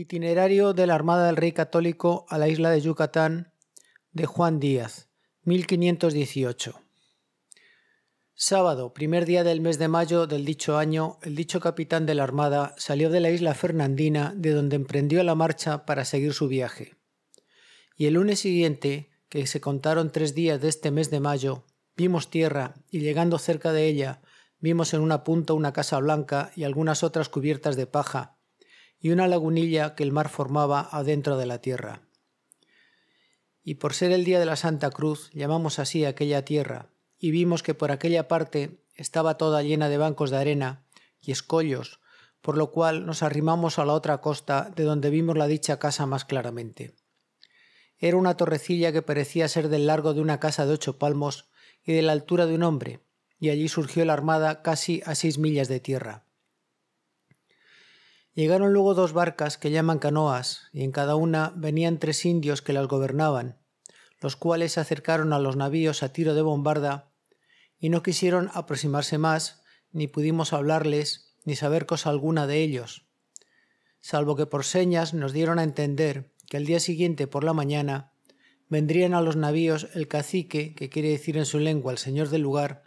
Itinerario de la Armada del Rey Católico a la isla de Yucatán de Juan Díaz, 1518. Sábado, primer día del mes de mayo del dicho año, el dicho capitán de la Armada salió de la isla Fernandina, de donde emprendió la marcha para seguir su viaje. Y el lunes siguiente, que se contaron tres días de este mes de mayo, vimos tierra y llegando cerca de ella, vimos en una punta una casa blanca y algunas otras cubiertas de paja, y una lagunilla que el mar formaba adentro de la tierra. Y por ser el día de la Santa Cruz llamamos así aquella tierra, y vimos que por aquella parte estaba toda llena de bancos de arena y escollos, por lo cual nos arrimamos a la otra costa de donde vimos la dicha casa más claramente. Era una torrecilla que parecía ser del largo de una casa de ocho palmos y de la altura de un hombre, y allí surgió la armada casi a seis millas de tierra. Llegaron luego dos barcas que llaman canoas, y en cada una venían tres indios que las gobernaban, los cuales se acercaron a los navíos a tiro de bombarda, y no quisieron aproximarse más, ni pudimos hablarles, ni saber cosa alguna de ellos, salvo que por señas nos dieron a entender que al día siguiente por la mañana vendrían a los navíos el cacique, que quiere decir en su lengua el señor del lugar,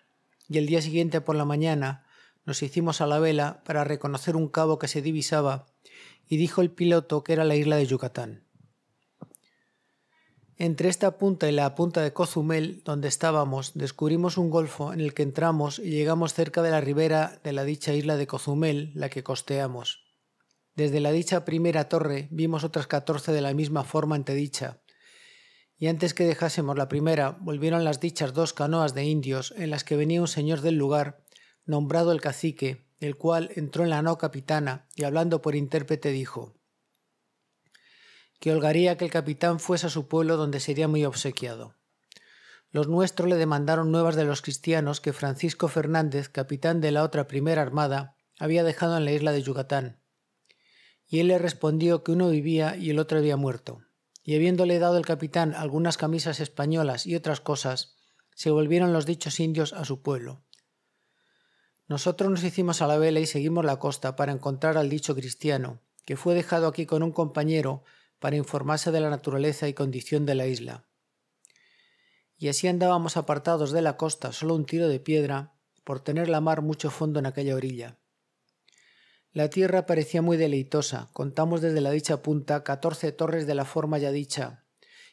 y el día siguiente por la mañana nos hicimos a la vela para reconocer un cabo que se divisaba y dijo el piloto que era la isla de Yucatán. Entre esta punta y la punta de Cozumel, donde estábamos, descubrimos un golfo en el que entramos y llegamos cerca de la ribera de la dicha isla de Cozumel, la que costeamos. Desde la dicha primera torre vimos otras catorce de la misma forma antedicha, y antes que dejásemos la primera, volvieron las dichas dos canoas de indios en las que venía un señor del lugar nombrado el cacique, el cual entró en la no capitana y hablando por intérprete dijo que holgaría que el capitán fuese a su pueblo donde sería muy obsequiado. Los nuestros le demandaron nuevas de los cristianos que Francisco Fernández, capitán de la otra primera armada, había dejado en la isla de Yucatán. Y él le respondió que uno vivía y el otro había muerto. Y habiéndole dado el capitán algunas camisas españolas y otras cosas, se volvieron los dichos indios a su pueblo nosotros nos hicimos a la vela y seguimos la costa para encontrar al dicho cristiano, que fue dejado aquí con un compañero para informarse de la naturaleza y condición de la isla. Y así andábamos apartados de la costa solo un tiro de piedra, por tener la mar mucho fondo en aquella orilla. La tierra parecía muy deleitosa, contamos desde la dicha punta catorce torres de la forma ya dicha,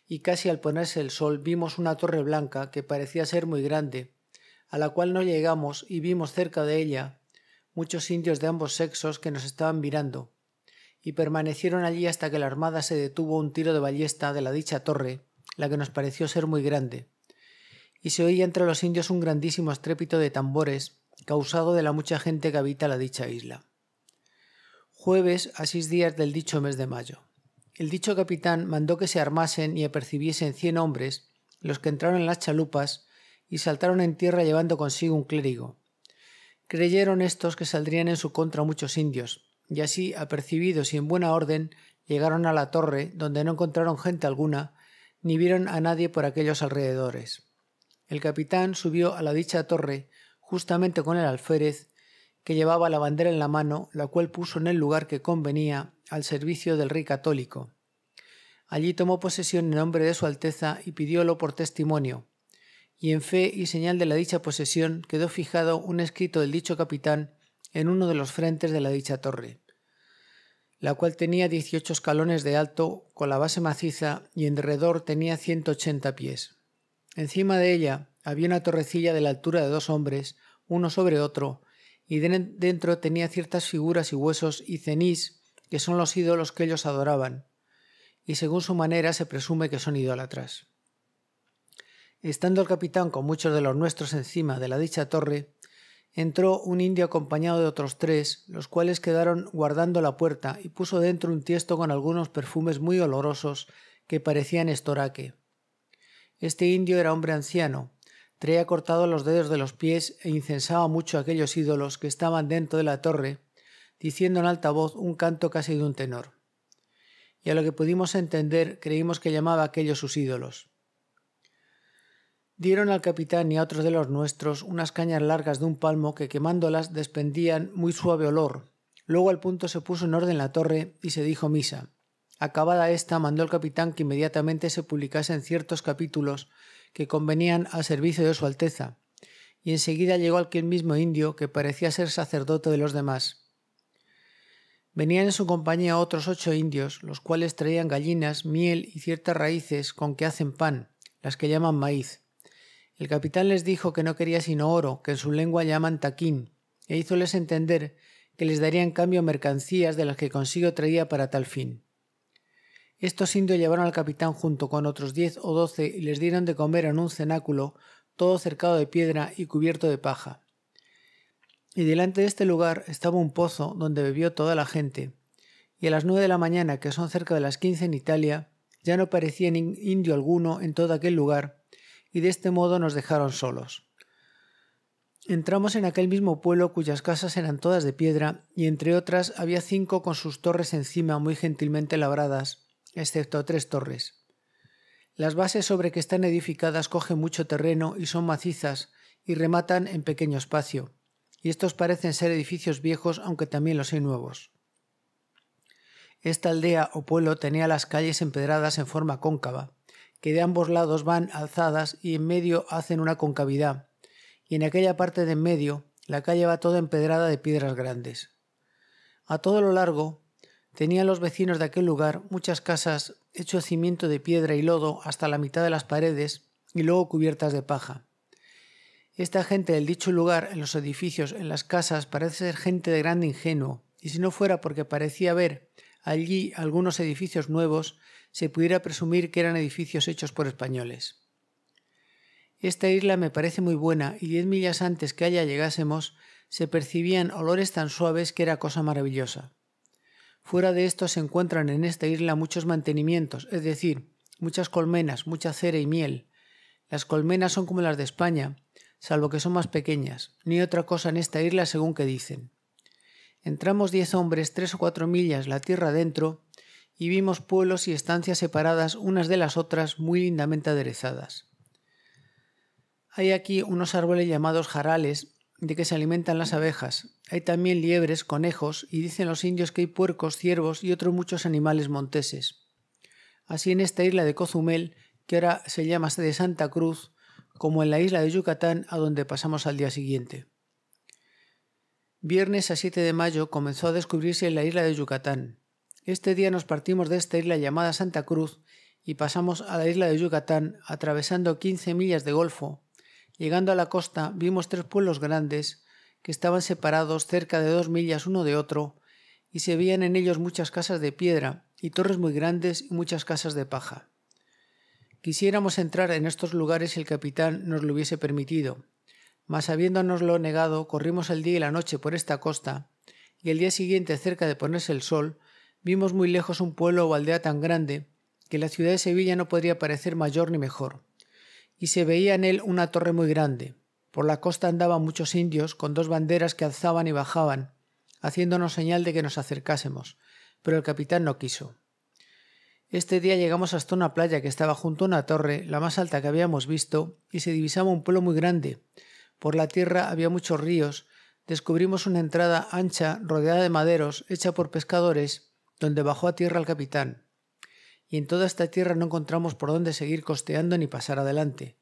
y casi al ponerse el sol vimos una torre blanca que parecía ser muy grande, a la cual no llegamos y vimos cerca de ella muchos indios de ambos sexos que nos estaban mirando, y permanecieron allí hasta que la armada se detuvo un tiro de ballesta de la dicha torre, la que nos pareció ser muy grande, y se oía entre los indios un grandísimo estrépito de tambores, causado de la mucha gente que habita la dicha isla. Jueves a seis días del dicho mes de mayo. El dicho capitán mandó que se armasen y apercibiesen cien hombres, los que entraron en las chalupas y saltaron en tierra llevando consigo un clérigo. Creyeron estos que saldrían en su contra muchos indios, y así, apercibidos y en buena orden, llegaron a la torre, donde no encontraron gente alguna, ni vieron a nadie por aquellos alrededores. El capitán subió a la dicha torre, justamente con el alférez, que llevaba la bandera en la mano, la cual puso en el lugar que convenía al servicio del rey católico. Allí tomó posesión en nombre de Su Alteza y pidiólo por testimonio, y en fe y señal de la dicha posesión quedó fijado un escrito del dicho capitán en uno de los frentes de la dicha torre, la cual tenía 18 escalones de alto con la base maciza y enredor derredor tenía 180 pies. Encima de ella había una torrecilla de la altura de dos hombres, uno sobre otro, y dentro tenía ciertas figuras y huesos y cenís, que son los ídolos que ellos adoraban, y según su manera se presume que son idólatras. Estando el capitán con muchos de los nuestros encima de la dicha torre, entró un indio acompañado de otros tres, los cuales quedaron guardando la puerta y puso dentro un tiesto con algunos perfumes muy olorosos que parecían estoraque. Este indio era hombre anciano, traía cortados los dedos de los pies e incensaba mucho a aquellos ídolos que estaban dentro de la torre, diciendo en alta voz un canto casi de un tenor. Y a lo que pudimos entender creímos que llamaba a aquellos sus ídolos dieron al capitán y a otros de los nuestros unas cañas largas de un palmo que quemándolas despendían muy suave olor. Luego al punto se puso en orden la torre y se dijo misa. Acabada esta, mandó el capitán que inmediatamente se publicasen ciertos capítulos que convenían al servicio de su Alteza, y enseguida llegó aquel mismo indio que parecía ser sacerdote de los demás. Venían en su compañía otros ocho indios, los cuales traían gallinas, miel y ciertas raíces con que hacen pan, las que llaman maíz. El capitán les dijo que no quería sino oro, que en su lengua llaman taquín, e hízoles entender que les daría en cambio mercancías de las que consigo traía para tal fin. Estos indios llevaron al capitán junto con otros diez o doce y les dieron de comer en un cenáculo, todo cercado de piedra y cubierto de paja. Y delante de este lugar estaba un pozo donde bebió toda la gente, y a las nueve de la mañana, que son cerca de las quince en Italia, ya no parecía indio alguno en todo aquel lugar, y de este modo nos dejaron solos. Entramos en aquel mismo pueblo cuyas casas eran todas de piedra y entre otras había cinco con sus torres encima muy gentilmente labradas, excepto tres torres. Las bases sobre que están edificadas cogen mucho terreno y son macizas y rematan en pequeño espacio, y estos parecen ser edificios viejos aunque también los hay nuevos. Esta aldea o pueblo tenía las calles empedradas en forma cóncava, que de ambos lados van alzadas y en medio hacen una concavidad, y en aquella parte de en medio la calle va toda empedrada de piedras grandes. A todo lo largo tenían los vecinos de aquel lugar muchas casas hecho cimiento de piedra y lodo hasta la mitad de las paredes y luego cubiertas de paja. Esta gente del dicho lugar, en los edificios, en las casas, parece ser gente de grande ingenuo, y si no fuera porque parecía ver allí algunos edificios nuevos, se pudiera presumir que eran edificios hechos por españoles. Esta isla me parece muy buena y diez millas antes que allá llegásemos se percibían olores tan suaves que era cosa maravillosa. Fuera de esto se encuentran en esta isla muchos mantenimientos, es decir, muchas colmenas, mucha cera y miel. Las colmenas son como las de España, salvo que son más pequeñas, ni otra cosa en esta isla según que dicen. Entramos diez hombres tres o cuatro millas la tierra adentro y vimos pueblos y estancias separadas unas de las otras muy lindamente aderezadas. Hay aquí unos árboles llamados jarales de que se alimentan las abejas. Hay también liebres, conejos y dicen los indios que hay puercos, ciervos y otros muchos animales monteses. Así en esta isla de Cozumel, que ahora se llama de Santa Cruz, como en la isla de Yucatán, a donde pasamos al día siguiente. Viernes a 7 de mayo comenzó a descubrirse en la isla de Yucatán. Este día nos partimos de esta isla llamada Santa Cruz y pasamos a la isla de Yucatán, atravesando quince millas de golfo. Llegando a la costa, vimos tres pueblos grandes que estaban separados cerca de dos millas uno de otro, y se veían en ellos muchas casas de piedra y torres muy grandes y muchas casas de paja. Quisiéramos entrar en estos lugares si el capitán nos lo hubiese permitido, mas habiéndonoslo negado, corrimos el día y la noche por esta costa, y el día siguiente, cerca de ponerse el sol, Vimos muy lejos un pueblo o aldea tan grande que la ciudad de Sevilla no podría parecer mayor ni mejor, y se veía en él una torre muy grande. Por la costa andaban muchos indios con dos banderas que alzaban y bajaban, haciéndonos señal de que nos acercásemos, pero el capitán no quiso. Este día llegamos hasta una playa que estaba junto a una torre, la más alta que habíamos visto, y se divisaba un pueblo muy grande. Por la tierra había muchos ríos, descubrimos una entrada ancha rodeada de maderos, hecha por pescadores, donde bajó a tierra el capitán, y en toda esta tierra no encontramos por dónde seguir costeando ni pasar adelante,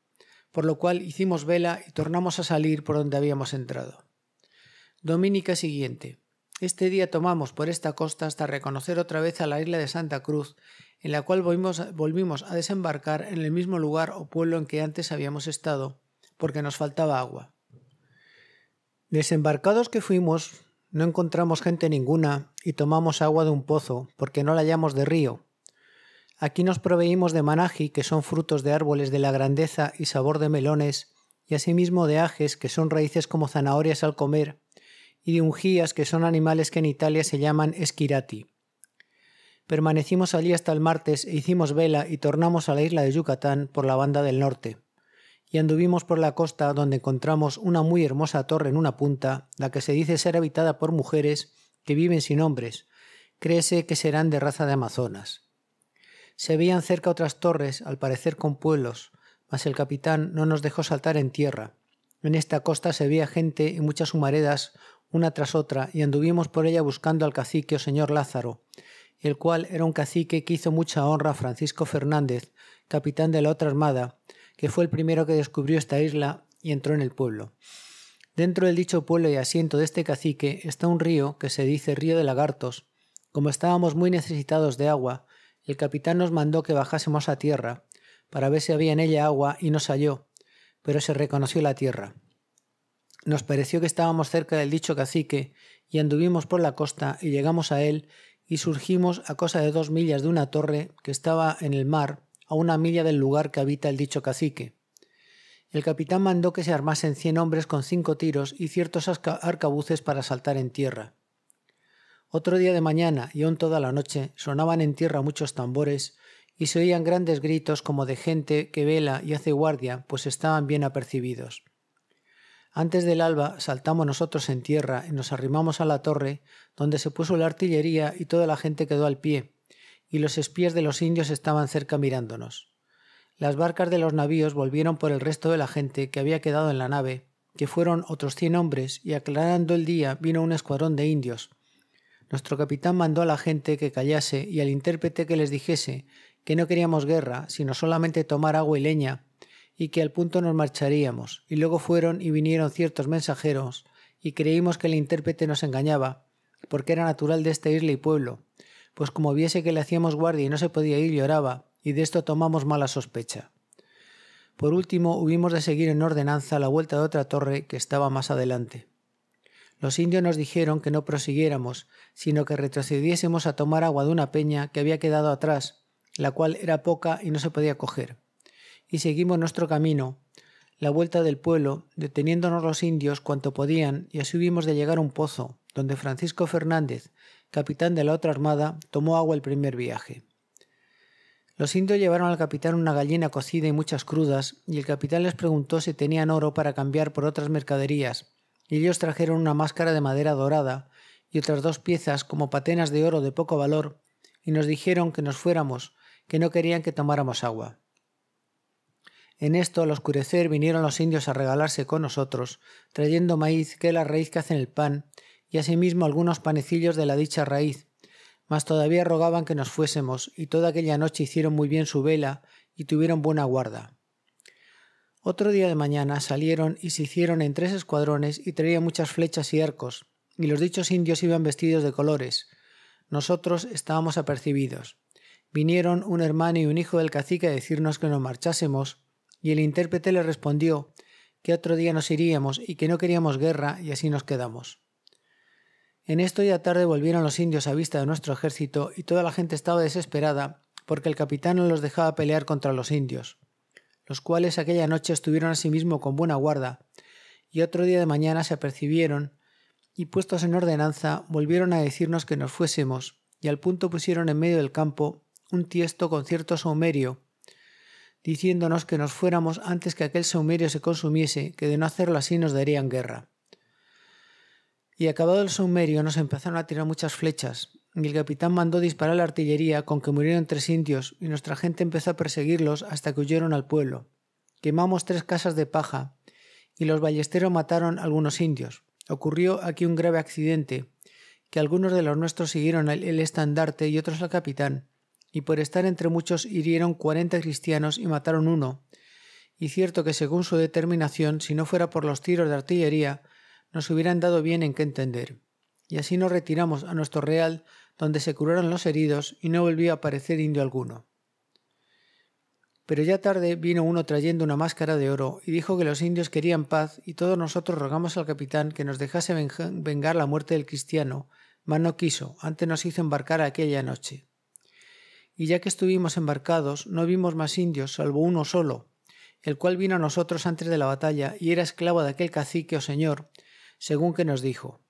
por lo cual hicimos vela y tornamos a salir por donde habíamos entrado. Dominica siguiente. Este día tomamos por esta costa hasta reconocer otra vez a la isla de Santa Cruz, en la cual volvimos a desembarcar en el mismo lugar o pueblo en que antes habíamos estado, porque nos faltaba agua. Desembarcados que fuimos, no encontramos gente ninguna y tomamos agua de un pozo, porque no la hallamos de río. Aquí nos proveímos de manaji, que son frutos de árboles de la grandeza y sabor de melones, y asimismo de ajes, que son raíces como zanahorias al comer, y de ungías, que son animales que en Italia se llaman esquirati. Permanecimos allí hasta el martes e hicimos vela y tornamos a la isla de Yucatán por la banda del norte y anduvimos por la costa donde encontramos una muy hermosa torre en una punta, la que se dice ser habitada por mujeres que viven sin hombres. Créese que serán de raza de amazonas. Se veían cerca otras torres, al parecer con pueblos, mas el capitán no nos dejó saltar en tierra. En esta costa se veía gente y muchas humaredas, una tras otra, y anduvimos por ella buscando al cacique o señor Lázaro, el cual era un cacique que hizo mucha honra a Francisco Fernández, capitán de la otra armada, que fue el primero que descubrió esta isla y entró en el pueblo. Dentro del dicho pueblo y asiento de este cacique está un río que se dice río de lagartos. Como estábamos muy necesitados de agua, el capitán nos mandó que bajásemos a tierra, para ver si había en ella agua y nos halló, pero se reconoció la tierra. Nos pareció que estábamos cerca del dicho cacique y anduvimos por la costa y llegamos a él y surgimos a cosa de dos millas de una torre que estaba en el mar a una milla del lugar que habita el dicho cacique. El capitán mandó que se armasen cien hombres con cinco tiros y ciertos arcabuces para saltar en tierra. Otro día de mañana y aún toda la noche sonaban en tierra muchos tambores y se oían grandes gritos como de gente que vela y hace guardia, pues estaban bien apercibidos. Antes del alba saltamos nosotros en tierra y nos arrimamos a la torre, donde se puso la artillería y toda la gente quedó al pie, y los espías de los indios estaban cerca mirándonos. Las barcas de los navíos volvieron por el resto de la gente que había quedado en la nave, que fueron otros cien hombres, y aclarando el día vino un escuadrón de indios. Nuestro capitán mandó a la gente que callase y al intérprete que les dijese que no queríamos guerra, sino solamente tomar agua y leña, y que al punto nos marcharíamos, y luego fueron y vinieron ciertos mensajeros, y creímos que el intérprete nos engañaba, porque era natural de esta isla y pueblo, pues como viese que le hacíamos guardia y no se podía ir, lloraba, y de esto tomamos mala sospecha. Por último, hubimos de seguir en ordenanza la vuelta de otra torre que estaba más adelante. Los indios nos dijeron que no prosiguiéramos, sino que retrocediésemos a tomar agua de una peña que había quedado atrás, la cual era poca y no se podía coger. Y seguimos nuestro camino, la vuelta del pueblo, deteniéndonos los indios cuanto podían, y así hubimos de llegar a un pozo, donde Francisco Fernández, capitán de la otra armada, tomó agua el primer viaje. Los indios llevaron al capitán una gallina cocida y muchas crudas, y el capitán les preguntó si tenían oro para cambiar por otras mercaderías, y ellos trajeron una máscara de madera dorada y otras dos piezas como patenas de oro de poco valor, y nos dijeron que nos fuéramos, que no querían que tomáramos agua. En esto, al oscurecer, vinieron los indios a regalarse con nosotros, trayendo maíz, que es la raíz que hacen el pan, y asimismo algunos panecillos de la dicha raíz. Mas todavía rogaban que nos fuésemos, y toda aquella noche hicieron muy bien su vela y tuvieron buena guarda. Otro día de mañana salieron y se hicieron en tres escuadrones y traían muchas flechas y arcos, y los dichos indios iban vestidos de colores. Nosotros estábamos apercibidos. Vinieron un hermano y un hijo del cacique a decirnos que nos marchásemos, y el intérprete le respondió que otro día nos iríamos y que no queríamos guerra, y así nos quedamos. En esto ya tarde volvieron los indios a vista de nuestro ejército y toda la gente estaba desesperada porque el capitán no los dejaba pelear contra los indios, los cuales aquella noche estuvieron asimismo con buena guarda, y otro día de mañana se apercibieron y puestos en ordenanza volvieron a decirnos que nos fuésemos, y al punto pusieron en medio del campo un tiesto con cierto saumerio, diciéndonos que nos fuéramos antes que aquel saumerio se consumiese, que de no hacerlo así nos darían guerra y acabado el sumerio nos empezaron a tirar muchas flechas, y el capitán mandó disparar la artillería con que murieron tres indios, y nuestra gente empezó a perseguirlos hasta que huyeron al pueblo. Quemamos tres casas de paja, y los ballesteros mataron algunos indios. Ocurrió aquí un grave accidente, que algunos de los nuestros siguieron el, el estandarte y otros al capitán, y por estar entre muchos hirieron cuarenta cristianos y mataron uno. Y cierto que según su determinación, si no fuera por los tiros de artillería, nos hubieran dado bien en qué entender. Y así nos retiramos a nuestro real, donde se curaron los heridos y no volvió a aparecer indio alguno. Pero ya tarde vino uno trayendo una máscara de oro y dijo que los indios querían paz y todos nosotros rogamos al capitán que nos dejase vengar la muerte del cristiano, mas no quiso, antes nos hizo embarcar aquella noche. Y ya que estuvimos embarcados, no vimos más indios, salvo uno solo, el cual vino a nosotros antes de la batalla y era esclavo de aquel cacique o oh señor, según que nos dijo.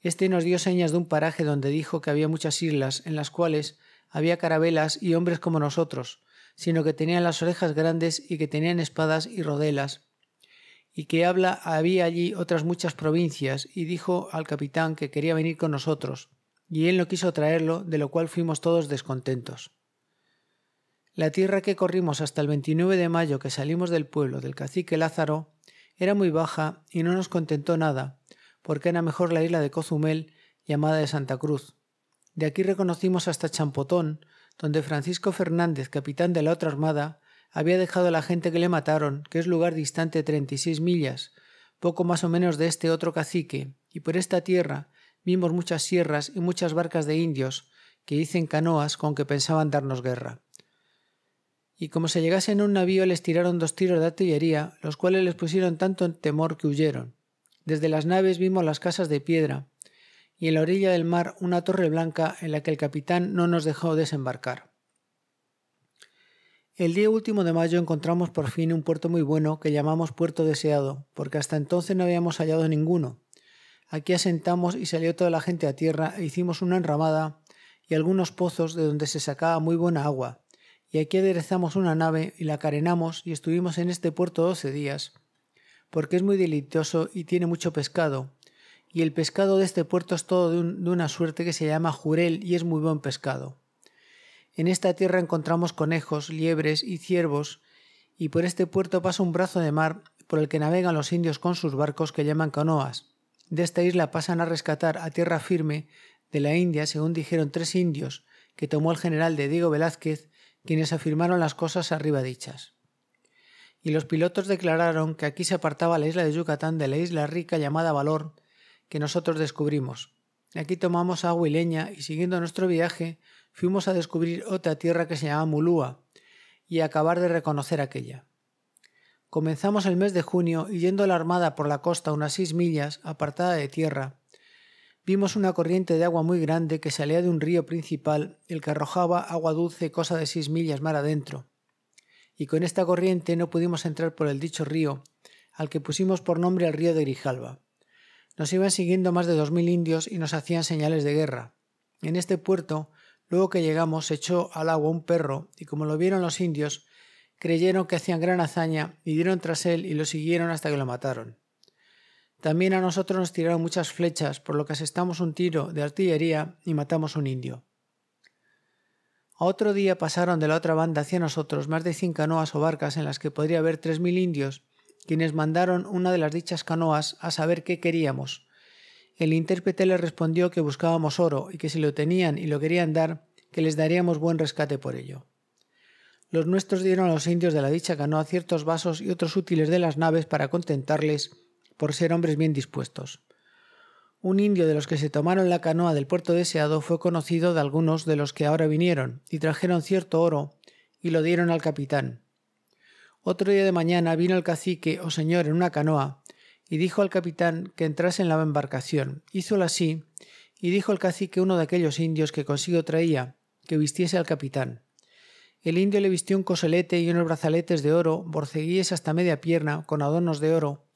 Este nos dio señas de un paraje donde dijo que había muchas islas en las cuales había carabelas y hombres como nosotros, sino que tenían las orejas grandes y que tenían espadas y rodelas, y que habla había allí otras muchas provincias, y dijo al capitán que quería venir con nosotros, y él no quiso traerlo, de lo cual fuimos todos descontentos. La tierra que corrimos hasta el 29 de mayo que salimos del pueblo del cacique Lázaro era muy baja y no nos contentó nada, porque era mejor la isla de Cozumel, llamada de Santa Cruz. De aquí reconocimos hasta Champotón, donde Francisco Fernández, capitán de la otra armada, había dejado a la gente que le mataron, que es lugar distante treinta y seis millas, poco más o menos de este otro cacique, y por esta tierra vimos muchas sierras y muchas barcas de indios, que dicen canoas con que pensaban darnos guerra y como se llegase en un navío les tiraron dos tiros de artillería, los cuales les pusieron tanto temor que huyeron. Desde las naves vimos las casas de piedra, y en la orilla del mar una torre blanca en la que el capitán no nos dejó desembarcar. El día último de mayo encontramos por fin un puerto muy bueno que llamamos Puerto Deseado, porque hasta entonces no habíamos hallado ninguno. Aquí asentamos y salió toda la gente a tierra e hicimos una enramada y algunos pozos de donde se sacaba muy buena agua, y aquí aderezamos una nave y la carenamos y estuvimos en este puerto doce días, porque es muy delicioso y tiene mucho pescado, y el pescado de este puerto es todo de, de, una suerte que se llama jurel y es muy buen pescado. En esta tierra encontramos conejos, liebres y ciervos, y por este puerto pasa un brazo de mar por el que navegan los indios con sus barcos que llaman canoas. De esta isla pasan a rescatar a tierra firme de la India, según dijeron tres indios, que tomó el general de Diego Velázquez quienes afirmaron las cosas arriba dichas. Y los pilotos declararon que aquí se apartaba la isla de Yucatán de la isla rica llamada Valor, que nosotros descubrimos. Aquí tomamos agua y leña y siguiendo nuestro viaje fuimos a descubrir otra tierra que se llamaba Mulúa y a acabar de reconocer aquella. Comenzamos el mes de junio y yendo la armada por la costa unas seis millas apartada de tierra, vimos una corriente de agua muy grande que salía de un río principal, el que arrojaba agua dulce cosa de seis millas mar adentro. Y con esta corriente no pudimos entrar por el dicho río, al que pusimos por nombre el río de Grijalva. Nos iban siguiendo más de dos mil indios y nos hacían señales de guerra. En este puerto, luego que llegamos, echó al agua un perro, y como lo vieron los indios, creyeron que hacían gran hazaña y dieron tras él y lo siguieron hasta que lo mataron. También a nosotros nos tiraron muchas flechas, por lo que asestamos un tiro de artillería y matamos un indio. A otro día pasaron de la otra banda hacia nosotros más de cien canoas o barcas en las que podría haber tres mil indios, quienes mandaron una de las dichas canoas a saber qué queríamos. El intérprete les respondió que buscábamos oro y que si lo tenían y lo querían dar, que les daríamos buen rescate por ello. Los nuestros dieron a los indios de la dicha canoa ciertos vasos y otros útiles de las naves para contentarles por ser hombres bien dispuestos. Un indio de los que se tomaron la canoa del puerto deseado fue conocido de algunos de los que ahora vinieron, y trajeron cierto oro, y lo dieron al capitán. Otro día de mañana vino el cacique o señor en una canoa, y dijo al capitán que entrase en la embarcación. Hízolo así, y dijo el cacique uno de aquellos indios que consigo traía, que vistiese al capitán. El indio le vistió un coselete y unos brazaletes de oro, borceguíes hasta media pierna, con adornos de oro,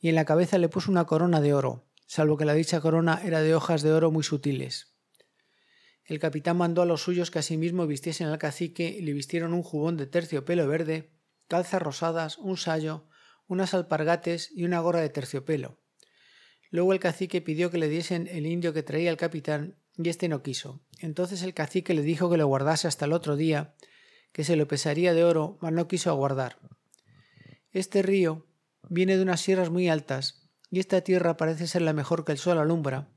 y en la cabeza le puso una corona de oro, salvo que la dicha corona era de hojas de oro muy sutiles. El capitán mandó a los suyos que asimismo vistiesen al cacique y le vistieron un jubón de terciopelo verde, calzas rosadas, un sayo, unas alpargates y una gorra de terciopelo. Luego el cacique pidió que le diesen el indio que traía el capitán y éste no quiso. Entonces el cacique le dijo que lo guardase hasta el otro día, que se lo pesaría de oro, mas no quiso aguardar. Este río viene de unas sierras muy altas, y esta tierra parece ser la mejor que el sol alumbra,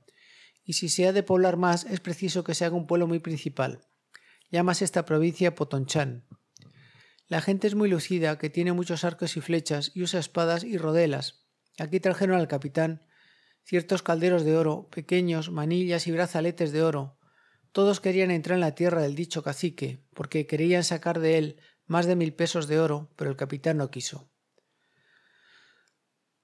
y si se ha de poblar más es preciso que se haga un pueblo muy principal. Llamas esta provincia Potonchán. La gente es muy lucida, que tiene muchos arcos y flechas, y usa espadas y rodelas. Aquí trajeron al capitán ciertos calderos de oro, pequeños, manillas y brazaletes de oro. Todos querían entrar en la tierra del dicho cacique, porque querían sacar de él más de mil pesos de oro, pero el capitán no quiso.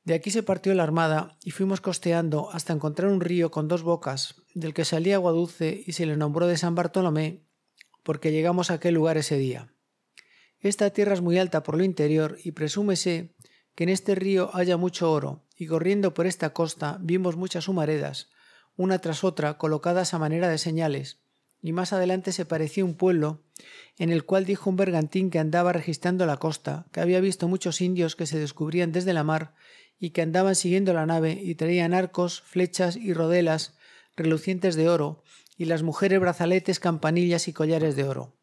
De aquí se partió la armada y fuimos costeando hasta encontrar un río con dos bocas, del que salía agua dulce y se le nombró de San Bartolomé, porque llegamos a aquel lugar ese día. Esta tierra es muy alta por lo interior y presúmese que en este río haya mucho oro, y corriendo por esta costa vimos muchas humaredas, una tras otra colocadas a manera de señales, y más adelante se parecía un pueblo en el cual dijo un bergantín que andaba registrando la costa, que había visto muchos indios que se descubrían desde la mar y que andaban siguiendo la nave y traían arcos, flechas y rodelas relucientes de oro, y las mujeres brazaletes, campanillas y collares de oro.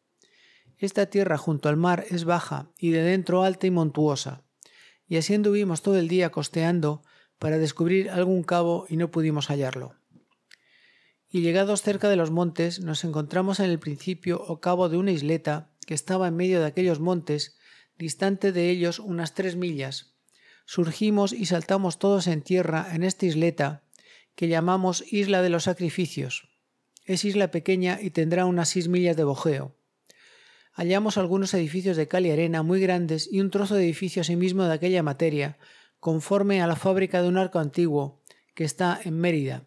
Esta tierra junto al mar es baja y de dentro alta y montuosa, y así anduvimos todo el día costeando para descubrir algún cabo y no pudimos hallarlo. Y llegados cerca de los montes, nos encontramos en el principio o cabo de una isleta que estaba en medio de aquellos montes, distante de ellos unas tres millas, surgimos y saltamos todos en tierra en esta isleta que llamamos Isla de los Sacrificios. Es isla pequeña y tendrá unas seis millas de bojeo. Hallamos algunos edificios de cal y arena muy grandes y un trozo de edificio asimismo de aquella materia, conforme a la fábrica de un arco antiguo, que está en Mérida,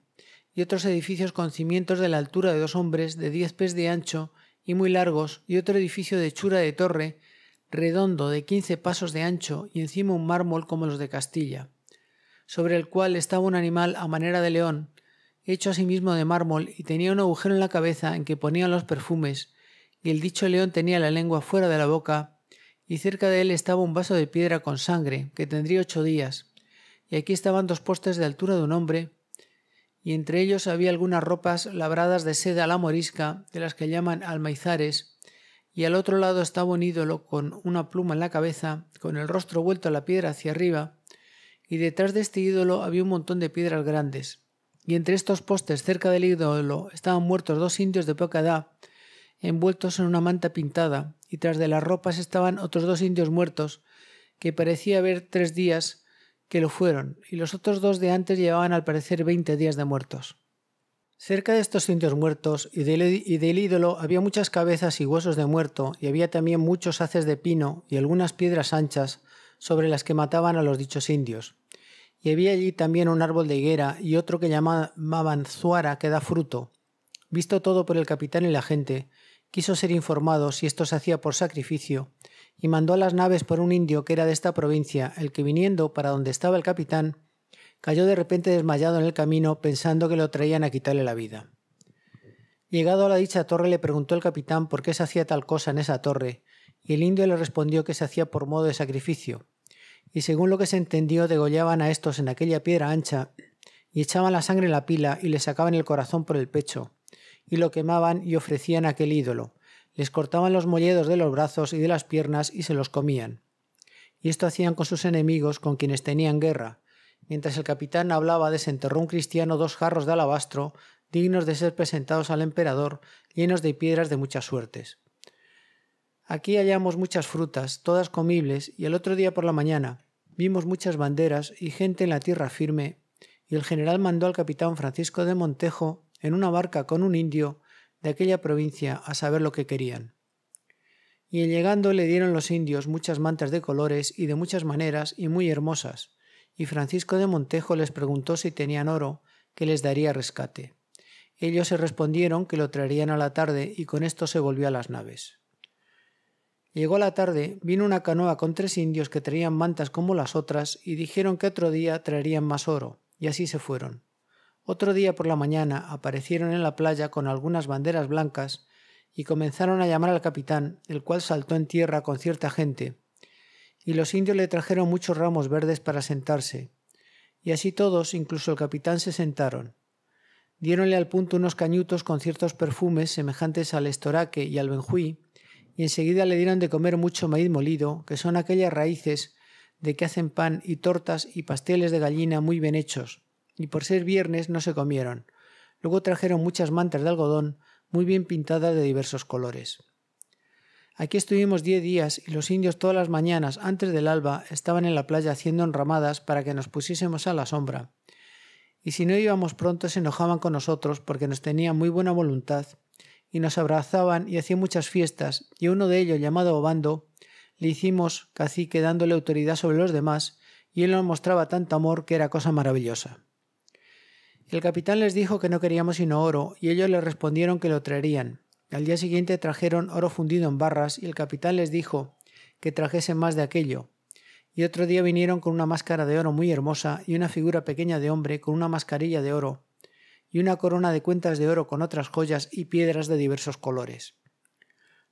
y otros edificios con cimientos de la altura de dos hombres de diez pies de ancho y muy largos, y otro edificio de hechura de torre, redondo de quince pasos de ancho y encima un mármol como los de Castilla, sobre el cual estaba un animal a manera de león, hecho asimismo de mármol y tenía un agujero en la cabeza en que ponían los perfumes, y el dicho león tenía la lengua fuera de la boca, y cerca de él estaba un vaso de piedra con sangre, que tendría ocho días, y aquí estaban dos postes de altura de un hombre, y entre ellos había algunas ropas labradas de seda a la morisca, de las que llaman almaizares, y al otro lado estaba un ídolo con una pluma en la cabeza, con el rostro vuelto a la piedra hacia arriba, y detrás de este ídolo había un montón de piedras grandes. Y entre estos postes cerca del ídolo estaban muertos dos indios de poca edad, envueltos en una manta pintada, y tras de las ropas estaban otros dos indios muertos, que parecía haber tres días que lo fueron, y los otros dos de antes llevaban al parecer veinte días de muertos. Cerca de estos indios muertos y del, ídolo había muchas cabezas y huesos de muerto, y había también muchos haces de pino y algunas piedras anchas sobre las que mataban a los dichos indios. Y había allí también un árbol de higuera y otro que llamaban zuara que da fruto. Visto todo por el capitán y la gente, quiso ser informado si esto se hacía por sacrificio, y mandó a las naves por un indio que era de esta provincia, el que viniendo para donde estaba el capitán, cayó de repente desmayado en el camino pensando que lo traían a quitarle la vida. Llegado a la dicha torre le preguntó el capitán por qué se hacía tal cosa en esa torre, y el indio le respondió que se hacía por modo de sacrificio, y según lo que se entendió degollaban a estos en aquella piedra ancha, y echaban la sangre en la pila y le sacaban el corazón por el pecho, y lo quemaban y ofrecían a aquel ídolo, les cortaban los molledos de los brazos y de las piernas y se los comían. Y esto hacían con sus enemigos con quienes tenían guerra, Mientras el capitán hablaba, desenterró un cristiano dos jarros de alabastro, dignos de ser presentados al emperador, llenos de piedras de muchas suertes. Aquí hallamos muchas frutas, todas comibles, y el otro día por la mañana vimos muchas banderas y gente en la tierra firme, y el general mandó al capitán Francisco de Montejo en una barca con un indio de aquella provincia a saber lo que querían. Y en llegando le dieron los indios muchas mantas de colores y de muchas maneras y muy hermosas, y Francisco de Montejo les preguntó si tenían oro, que les daría rescate. Ellos se respondieron que lo traerían a la tarde y con esto se volvió a las naves. Llegó la tarde, vino una canoa con tres indios que traían mantas como las otras y dijeron que otro día traerían más oro, y así se fueron. Otro día por la mañana aparecieron en la playa con algunas banderas blancas y comenzaron a llamar al capitán, el cual saltó en tierra con cierta gente, y los indios le trajeron muchos ramos verdes para sentarse. Y así todos, incluso el capitán, se sentaron. Diéronle al punto unos cañutos con ciertos perfumes semejantes al estoraque y al benjuí, y enseguida le dieron de comer mucho maíz molido, que son aquellas raíces de que hacen pan y tortas y pasteles de gallina muy bien hechos, y por ser viernes no se comieron. Luego trajeron muchas mantas de algodón muy bien pintadas de diversos colores. Aquí estuvimos diez días y los indios todas las mañanas antes del alba estaban en la playa haciendo enramadas para que nos pusiésemos a la sombra. Y si no íbamos pronto se enojaban con nosotros porque nos tenían muy buena voluntad y nos abrazaban y hacían muchas fiestas y uno de ellos llamado Obando le hicimos cacique dándole autoridad sobre los demás y él nos mostraba tanto amor que era cosa maravillosa. El capitán les dijo que no queríamos sino oro y ellos le respondieron que lo traerían al día siguiente trajeron oro fundido en barras y el capitán les dijo que trajesen más de aquello. Y otro día vinieron con una máscara de oro muy hermosa y una figura pequeña de hombre con una mascarilla de oro y una corona de cuentas de oro con otras joyas y piedras de diversos colores.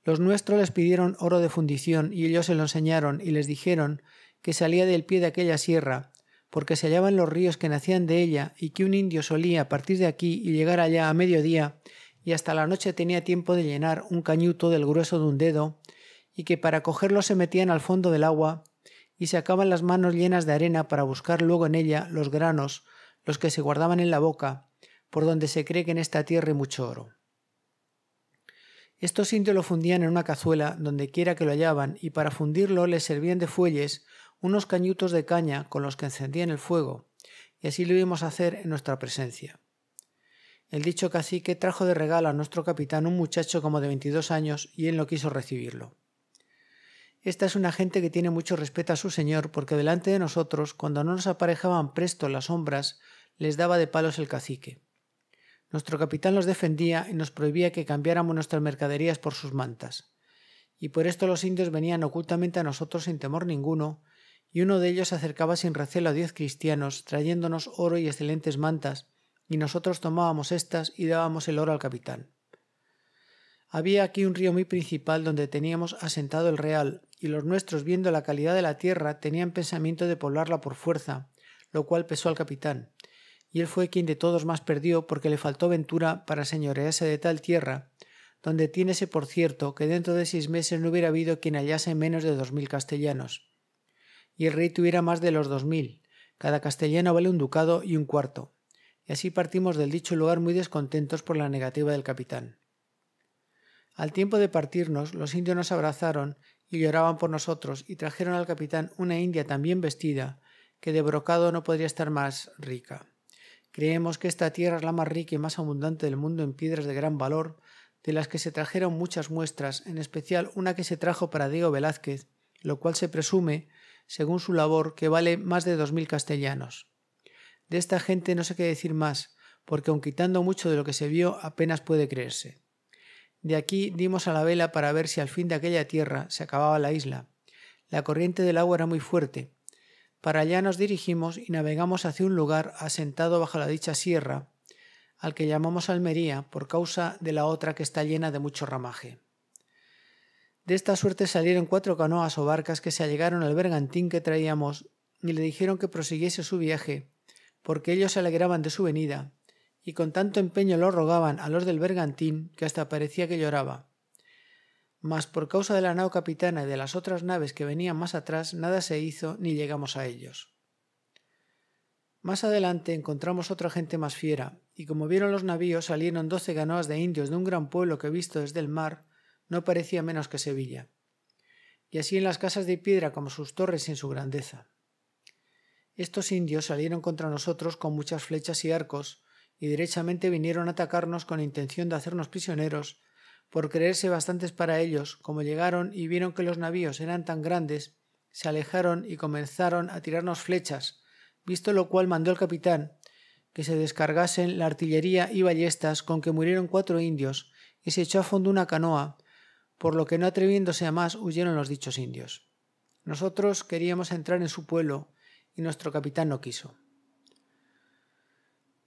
Los nuestros les pidieron oro de fundición y ellos se lo enseñaron y les dijeron que salía del pie de aquella sierra, porque se hallaban los ríos que nacían de ella y que un indio solía partir de aquí y llegar allá a mediodía y hasta la noche tenía tiempo de llenar un cañuto del grueso de un dedo, y que para cogerlo se metían al fondo del agua y sacaban las manos llenas de arena para buscar luego en ella los granos, los que se guardaban en la boca, por donde se cree que en esta tierra hay mucho oro. Estos indios lo fundían en una cazuela donde quiera que lo hallaban y para fundirlo les servían de fuelles unos cañutos de caña con los que encendían el fuego, y así lo íbamos a hacer en nuestra presencia. El dicho cacique trajo de regalo a nuestro capitán un muchacho como de veintidós años y él no quiso recibirlo. Esta es una gente que tiene mucho respeto a su señor porque delante de nosotros, cuando no nos aparejaban presto las sombras, les daba de palos el cacique. Nuestro capitán los defendía y nos prohibía que cambiáramos nuestras mercaderías por sus mantas. Y por esto los indios venían ocultamente a nosotros sin temor ninguno, y uno de ellos acercaba sin recelo a diez cristianos, trayéndonos oro y excelentes mantas, y nosotros tomábamos éstas y dábamos el oro al capitán. Había aquí un río muy principal donde teníamos asentado el real, y los nuestros, viendo la calidad de la tierra, tenían pensamiento de poblarla por fuerza, lo cual pesó al capitán, y él fue quien de todos más perdió porque le faltó ventura para señorearse de tal tierra, donde tiénese por cierto que dentro de seis meses no hubiera habido quien hallase menos de dos mil castellanos, y el rey tuviera más de los dos mil, cada castellano vale un ducado y un cuarto y así partimos del dicho lugar muy descontentos por la negativa del capitán. Al tiempo de partirnos, los indios nos abrazaron y lloraban por nosotros y trajeron al capitán una india tan bien vestida que de brocado no podría estar más rica. Creemos que esta tierra es la más rica y más abundante del mundo en piedras de gran valor, de las que se trajeron muchas muestras, en especial una que se trajo para Diego Velázquez, lo cual se presume, según su labor, que vale más de dos mil castellanos. De esta gente no sé qué decir más, porque aun quitando mucho de lo que se vio apenas puede creerse. De aquí dimos a la vela para ver si al fin de aquella tierra se acababa la isla. La corriente del agua era muy fuerte. Para allá nos dirigimos y navegamos hacia un lugar asentado bajo la dicha sierra, al que llamamos Almería por causa de la otra que está llena de mucho ramaje. De esta suerte salieron cuatro canoas o barcas que se allegaron al bergantín que traíamos y le dijeron que prosiguiese su viaje, porque ellos se alegraban de su venida, y con tanto empeño lo rogaban a los del bergantín que hasta parecía que lloraba. Mas por causa de la nao capitana y de las otras naves que venían más atrás, nada se hizo ni llegamos a ellos. Más adelante encontramos otra gente más fiera, y como vieron los navíos salieron doce canoas de indios de un gran pueblo que visto desde el mar no parecía menos que Sevilla. Y así en las casas de piedra como sus torres y en su grandeza. Estos indios salieron contra nosotros con muchas flechas y arcos, y derechamente vinieron a atacarnos con intención de hacernos prisioneros, por creerse bastantes para ellos, como llegaron y vieron que los navíos eran tan grandes, se alejaron y comenzaron a tirarnos flechas, visto lo cual mandó el capitán que se descargasen la artillería y ballestas con que murieron cuatro indios, y se echó a fondo una canoa, por lo que no atreviéndose a más huyeron los dichos indios. Nosotros queríamos entrar en su pueblo, y nuestro capitán no quiso.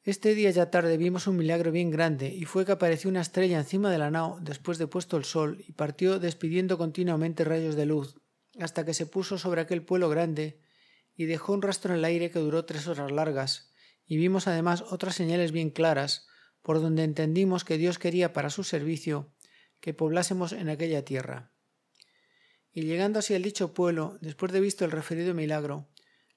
Este día ya tarde vimos un milagro bien grande y fue que apareció una estrella encima de la nao después de puesto el sol y partió despidiendo continuamente rayos de luz hasta que se puso sobre aquel pueblo grande y dejó un rastro en el aire que duró tres horas largas y vimos además otras señales bien claras por donde entendimos que Dios quería para su servicio que poblásemos en aquella tierra. Y llegando así al dicho pueblo, después de visto el referido milagro,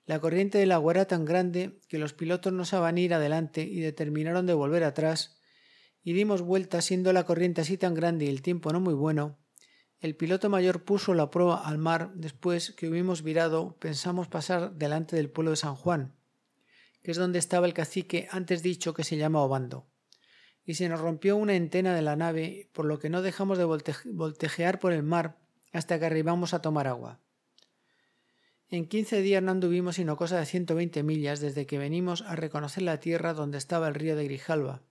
la corriente del agua era tan grande que los pilotos no sabían ir adelante y determinaron de volver atrás, y dimos vuelta siendo la corriente así tan grande y el tiempo no muy bueno. El piloto mayor puso la proa al mar después que hubimos virado, pensamos pasar delante del pueblo de San Juan, que es donde estaba el cacique antes dicho que se llama Obando. Y se nos rompió una entena de la nave, por lo que no dejamos de voltejear por el mar hasta que arribamos a tomar agua. En quince días no anduvimos sino cosa de 120 millas desde que venimos a reconocer la tierra donde estaba el río de Grijalva.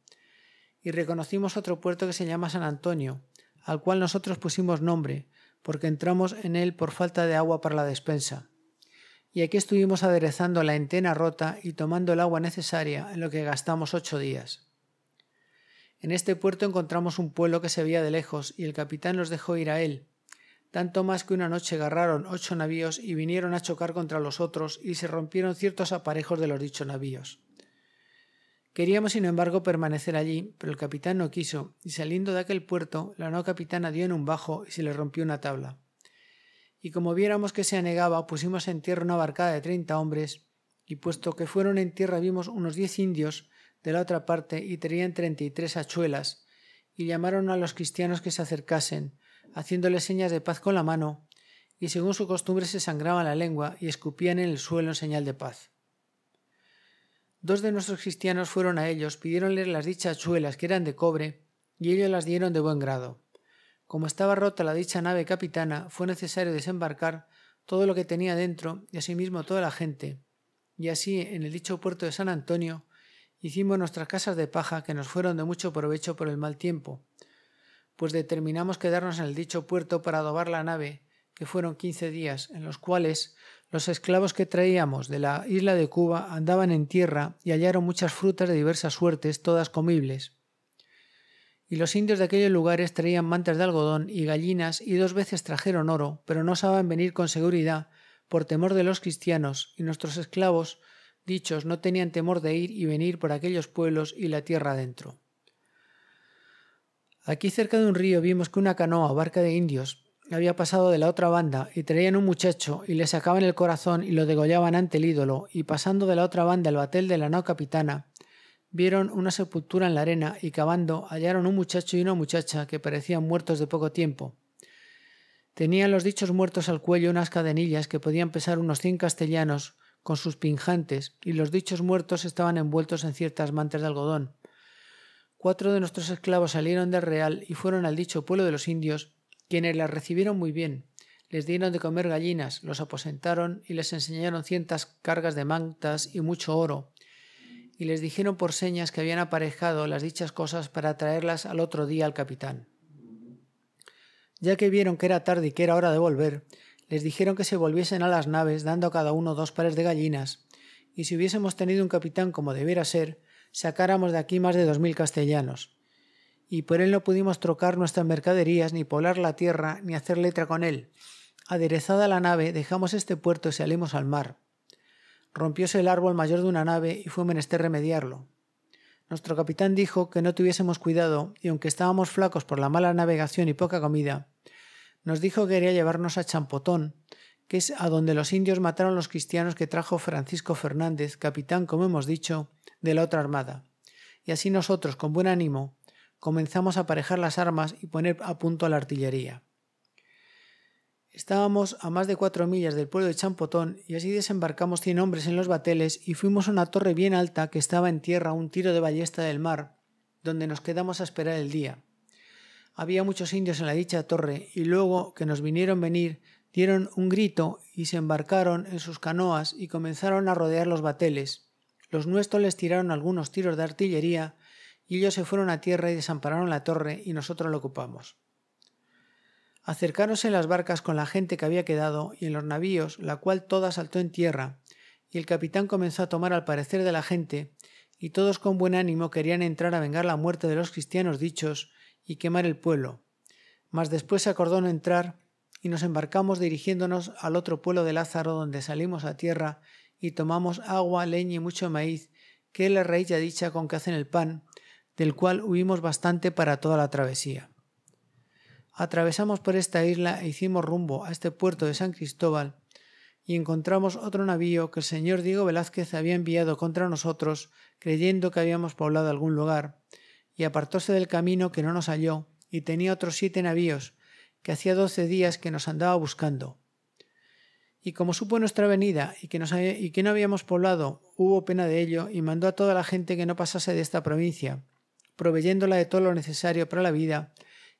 Y reconocimos otro puerto que se llama San Antonio, al cual nosotros pusimos nombre, porque entramos en él por falta de agua para la despensa. Y aquí estuvimos aderezando la entena rota y tomando el agua necesaria, en lo que gastamos ocho días. En este puerto encontramos un pueblo que se veía de lejos, y el capitán nos dejó ir a él, tanto más que una noche agarraron ocho navíos y vinieron a chocar contra los otros y se rompieron ciertos aparejos de los dichos navíos. Queríamos, sin embargo, permanecer allí, pero el capitán no quiso, y saliendo de aquel puerto, la nueva capitana dio en un bajo y se le rompió una tabla. Y como viéramos que se anegaba, pusimos en tierra una barcada de treinta hombres, y puesto que fueron en tierra vimos unos diez indios de la otra parte y tenían treinta y tres hachuelas, y llamaron a los cristianos que se acercasen, haciéndole señas de paz con la mano, y según su costumbre se sangraban la lengua y escupían en el suelo en señal de paz. Dos de nuestros cristianos fueron a ellos, pidiéronles las dichas chuelas que eran de cobre, y ellos las dieron de buen grado. Como estaba rota la dicha nave capitana, fue necesario desembarcar todo lo que tenía dentro y asimismo toda la gente, y así en el dicho puerto de San Antonio hicimos nuestras casas de paja que nos fueron de mucho provecho por el mal tiempo, pues determinamos quedarnos en el dicho puerto para adobar la nave, que fueron quince días, en los cuales los esclavos que traíamos de la isla de Cuba andaban en tierra y hallaron muchas frutas de diversas suertes, todas comibles. Y los indios de aquellos lugares traían mantas de algodón y gallinas y dos veces trajeron oro, pero no saben venir con seguridad por temor de los cristianos, y nuestros esclavos dichos no tenían temor de ir y venir por aquellos pueblos y la tierra adentro. Aquí cerca de un río vimos que una canoa o barca de indios había pasado de la otra banda y traían un muchacho y le sacaban el corazón y lo degollaban ante el ídolo y pasando de la otra banda al batel de la nao capitana vieron una sepultura en la arena y cavando hallaron un muchacho y una muchacha que parecían muertos de poco tiempo. Tenían los dichos muertos al cuello unas cadenillas que podían pesar unos cien castellanos con sus pinjantes y los dichos muertos estaban envueltos en ciertas mantas de algodón cuatro de nuestros esclavos salieron del real y fueron al dicho pueblo de los indios, quienes las recibieron muy bien. Les dieron de comer gallinas, los aposentaron y les enseñaron cientas cargas de mantas y mucho oro. Y les dijeron por señas que habían aparejado las dichas cosas para traerlas al otro día al capitán. Ya que vieron que era tarde y que era hora de volver, les dijeron que se volviesen a las naves dando a cada uno dos pares de gallinas, y si hubiésemos tenido un capitán como debiera ser, sacáramos de aquí más de dos mil castellanos. Y por él no pudimos trocar nuestras mercaderías, ni polar la tierra, ni hacer letra con él. Aderezada la nave, dejamos este puerto y salimos al mar. Rompióse el árbol mayor de una nave y fue menester remediarlo. Nuestro capitán dijo que no tuviésemos cuidado y aunque estábamos flacos por la mala navegación y poca comida, nos dijo que quería llevarnos a Champotón, que es a donde los indios mataron los cristianos que trajo Francisco Fernández, capitán, como hemos dicho, de la otra armada. Y así nosotros, con buen ánimo, comenzamos a aparejar las armas y poner a punto a la artillería. Estábamos a más de cuatro millas del pueblo de Champotón y así desembarcamos cien hombres en los bateles y fuimos a una torre bien alta que estaba en tierra a un tiro de ballesta del mar, donde nos quedamos a esperar el día. Había muchos indios en la dicha torre y luego que nos vinieron venir dieron un grito y se embarcaron en sus canoas y comenzaron a rodear los bateles. Los nuestros les tiraron algunos tiros de artillería y ellos se fueron a tierra y desampararon la torre y nosotros la ocupamos. Acercáronse las barcas con la gente que había quedado y en los navíos, la cual toda saltó en tierra, y el capitán comenzó a tomar al parecer de la gente, y todos con buen ánimo querían entrar a vengar la muerte de los cristianos dichos y quemar el pueblo. Mas después se acordó no entrar y nos embarcamos dirigiéndonos al otro pueblo de Lázaro donde salimos a tierra y tomamos agua, leña y mucho maíz, que es la raíz ya dicha con que hacen el pan, del cual hubimos bastante para toda la travesía. Atravesamos por esta isla e hicimos rumbo a este puerto de San Cristóbal y encontramos otro navío que el señor Diego Velázquez había enviado contra nosotros creyendo que habíamos poblado algún lugar, y apartóse del camino que no nos halló, y tenía otros siete navíos, que hacía doce días que nos andaba buscando. Y como supo nuestra venida y que, no habíamos poblado, hubo pena de ello y mandó a toda la gente que no pasase de esta provincia, proveyéndola de todo lo necesario para la vida,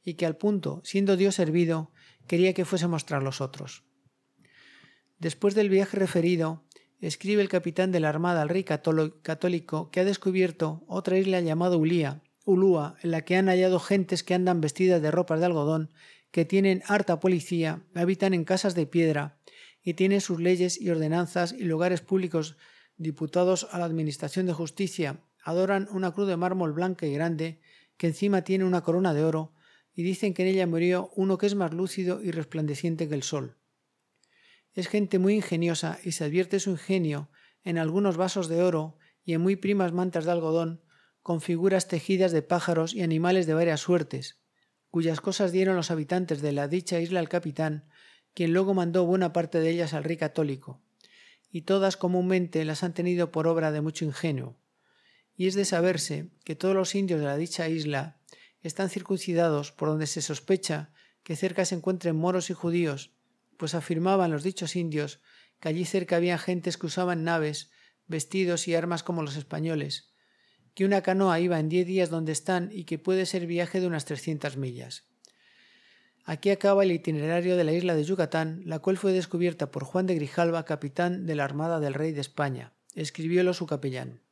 y que al punto, siendo Dios servido, quería que fuese a mostrar los otros. Después del viaje referido, escribe el capitán de la Armada al rey católico que ha descubierto otra isla llamada Ulía, Ulúa, en la que han hallado gentes que andan vestidas de ropas de algodón que tienen harta policía, habitan en casas de piedra, y tienen sus leyes y ordenanzas y lugares públicos diputados a la administración de justicia, adoran una cruz de mármol blanca y grande, que encima tiene una corona de oro, y dicen que en ella murió uno que es más lúcido y resplandeciente que el sol. Es gente muy ingeniosa y se advierte su ingenio en algunos vasos de oro y en muy primas mantas de algodón, con figuras tejidas de pájaros y animales de varias suertes, cuyas cosas dieron los habitantes de la dicha isla al capitán, quien luego mandó buena parte de ellas al rey católico, y todas comúnmente las han tenido por obra de mucho ingenio. Y es de saberse que todos los indios de la dicha isla están circuncidados por donde se sospecha que cerca se encuentren moros y judíos, pues afirmaban los dichos indios que allí cerca había gentes que usaban naves, vestidos y armas como los españoles, que una canoa iba en diez días donde están y que puede ser viaje de unas trescientas millas. Aquí acaba el itinerario de la isla de Yucatán, la cual fue descubierta por Juan de Grijalva, capitán de la Armada del Rey de España, escribiólo su capellán.